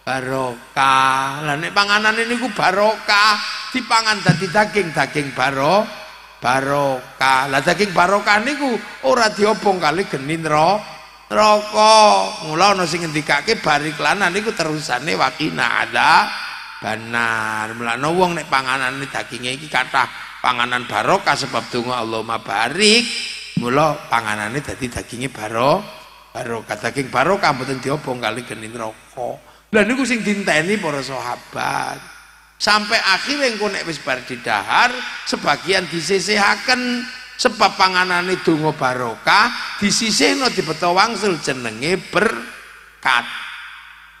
barokah. Lah nek panganan ku barokah dipangan jadi daging-daging barokah barokah. Lah saking barokah niku ora diobong kali geni neraka. Mula ana sing ngendikake lanan niku terusane wakina ada benar. Mulane wong nek panganane daginge iki kathah panganan barokah sebab donga Allahumma barik. Mula panganane dadi daginge barokah. Barokah daging barokah mboten diobong kali geni neraka. Lah niku sing dinteni para sahabat sampai akhirnya engkau nek wis bar dahar sebagian di disisihaken sebab di donga barokah disisihno dibeto wangsul jenenge berkat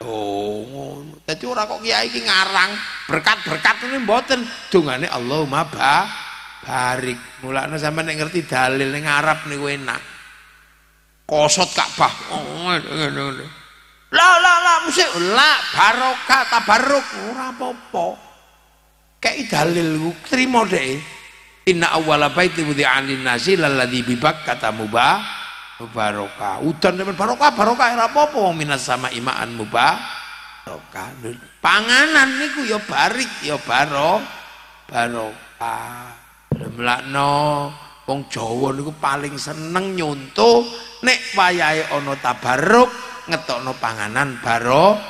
oh jadi orang kok kiai iki ngarang berkat-berkat ini mboten dungane Allahumma ba barik mulanya zaman nek ngerti dalil ning Arab nih enak kosot Ka'bah oh lah lah lah lah musik la barokah tabaruk ora apa-apa Kayak dalil terima deh. Inna apa baiti wudi'a lin nasi lalladzi bibak kata mubah mubaroka Udan dengan baroka baroka era apa-apa minas sama imaan mubah. baroka Panganan niku ya barik yo baro baroka lemlakno wong Jawa niku paling seneng nyonto nek wayahe ana tabaruk ngetokno panganan baro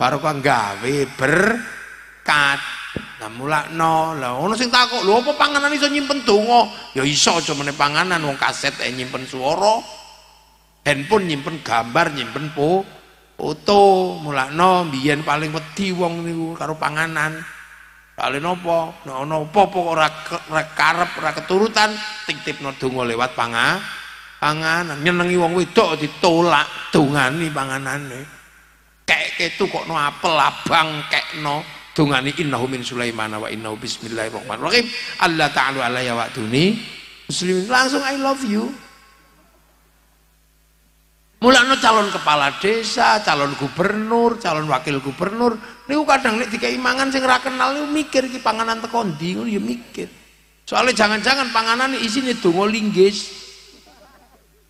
barokah gawe berkat. Lah mulakno, lah ono sing takok, lho apa panganan iso nyimpen donga? Ya iso cuma meneh panganan wong kaset e nyimpen swara. Handphone nyimpen gambar, nyimpen po foto. Mulakno biyen paling wedi wong niku karo panganan. Kali nopo, no nopo pok ora karep ora keturutan, titipno donga lewat panga panganan. Nyenengi wong wedok ditolak dongani panganane. Kek kok no apel abang no dungani innahu min Sulaiman wa innahu bismillahirrahmanirrahim Allah ta'ala alayya wa duni muslimin langsung I love you mulanya calon kepala desa calon gubernur calon wakil gubernur niku kadang nih tiga imangan sing ra kenal mikir di panganan tekon di lu ya mikir soalnya jangan-jangan panganan sini donga linggis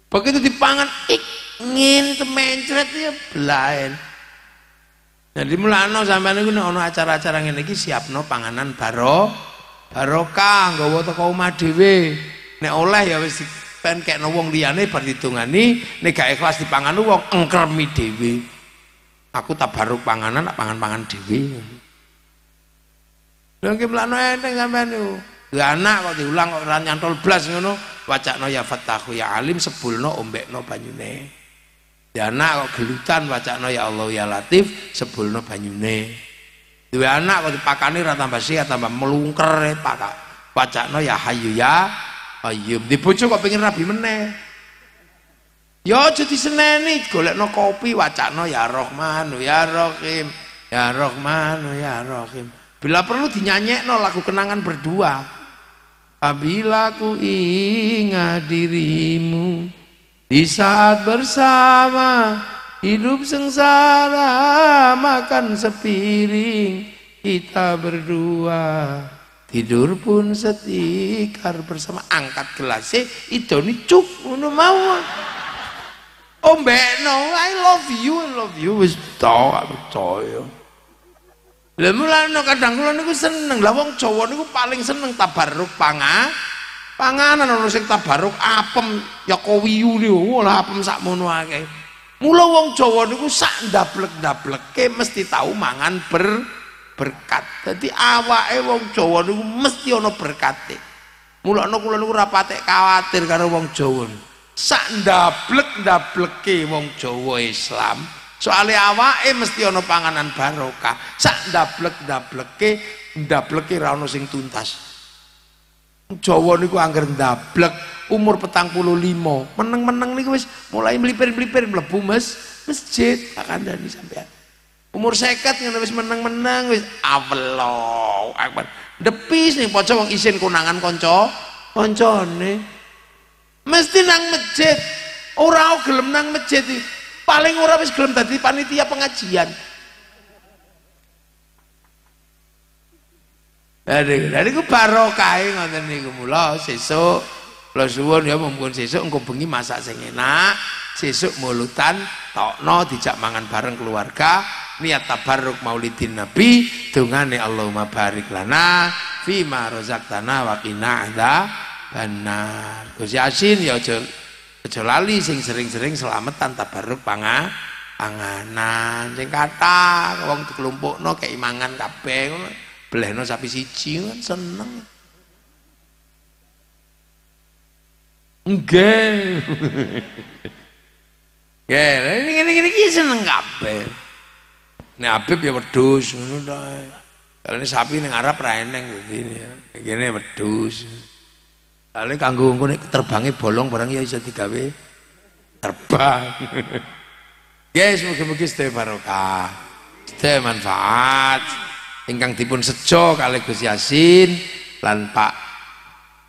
begitu dipangan ik ngin temencret ya belain jadi ano sampai niku nek ono acara-acara lagi siap no panganan baro barokah nggawa teko omah dhewe. ne oleh ya wes pen kekno wong liane perhitungan nih nek gak ikhlas lu wong engkermi dewi Aku baru panganan tak pangan-pangan dhewe. Lha iki eneng sampai sampean gak anak kok diulang kok ora nyantol blas ngono, wacakno ya fatahu ya alim ombek no banyune. Ya anak kok gelutan wacana ya Allah ya Latif no banyune. dua anak kok dipakani ora tambah sehat tambah melungker eh, pakak. Wacana ya hayu ya hayu Di kok pengen rabi meneh. yo ya aja diseneni golekno kopi wacana ya rohmanu ya rohim Ya rohmanu ya rohim Bila perlu no lagu kenangan berdua. Apabila ku ingat dirimu di saat bersama hidup sengsara makan sepiring kita berdua tidur pun setikar bersama angkat gelas eh, itu nih cuk ngono mau oh, beno I love you I love you wis tau percaya lha mulane kadang kula niku seneng lah wong Jawa niku paling seneng tabarruk panga panganan ana sing tabaruk apem ya kowiyune ora oh, apem sakmono akeh mula wong Jawa niku sak ndablek-ndableke mesti tau mangan ber berkat dadi awake wong Jawa niku mesti ana berkate mula ana kula niku ora patek kawatir karo wong Jawa sak ndablek-ndableke wong Jawa Islam soalnya awake mesti ana panganan barokah sak ndablek-ndableke ndableke ra ana sing tuntas Jawa niku angger ndablek umur petang puluh lima meneng-meneng niku wis mulai melipir-melipir mlebu mas masjid dari sampean umur seket yang wis meneng-meneng wis Allah akbar depis nih pojok wong isin kunangan kanca nih mesti nang masjid ora gelem nang masjid paling ora wis gelem tadi panitia pengajian Lha niku barokahe nih niku mula sesuk lo suwun ya mumpun sesuk engko bengi masak sing enak, sesuk mulutan tokno dijak mangan bareng keluarga, niat tabarruk maulidin nabi, dongane Allahumma barik lana fima tanah wa qina benar. Gue Yasin ya aja aja lali sing sering-sering selamatan tabarruk panga panganan sing kathah wong kayak keimangan kabeh Belehno sapi siji kan seneng. ya ini Ini ini iki seneng kabeh. Nek Habib ya wedhus Kalau ini sapi ning Arab ra eneng ngene ya. Kalau ini Kali kanggo ini terbangi bolong barang ya iso digawe terbang. Guys, mungkin-mungkin stay barokah. Stay manfaat ingkang dipun sejo kali Gus Yasin lan Pak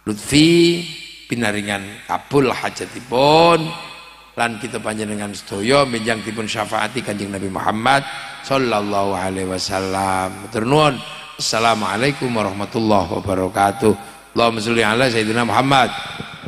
Lutfi pinaringan kabul hajatipun lan kita panjenengan sedaya menjang dipun syafaati Kanjeng Nabi Muhammad sallallahu alaihi wasallam. Matur nuwun. Assalamualaikum warahmatullahi wabarakatuh. Allahumma sholli ala sayyidina Muhammad.